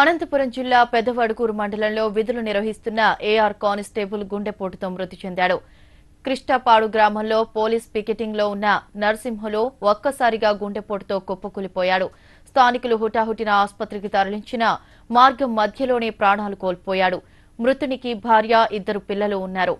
అనంతపురం జిల్లా పెద్దవడుకూరు మండలంలో విధులు నిర్వహిస్తున్న ఏఆర్ కానిస్టేబుల్ గుండెపోటుతో మృతి చెందాడు కృష్ణపాడు గ్రామంలో పోలీస్ పికెటింగ్ లో ఉన్న నరసింహలో ఒక్కసారిగా గుండెపోటుతో కుప్పకూలిపోయాడు స్థానికులు హుటాహుటిన ఆసుపత్రికి తరలించిన మార్గం మధ్యలోనే ప్రాణాలు కోల్పోయాడు మృతునికి భార్య ఇద్దరు పిల్లలు ఉన్నారు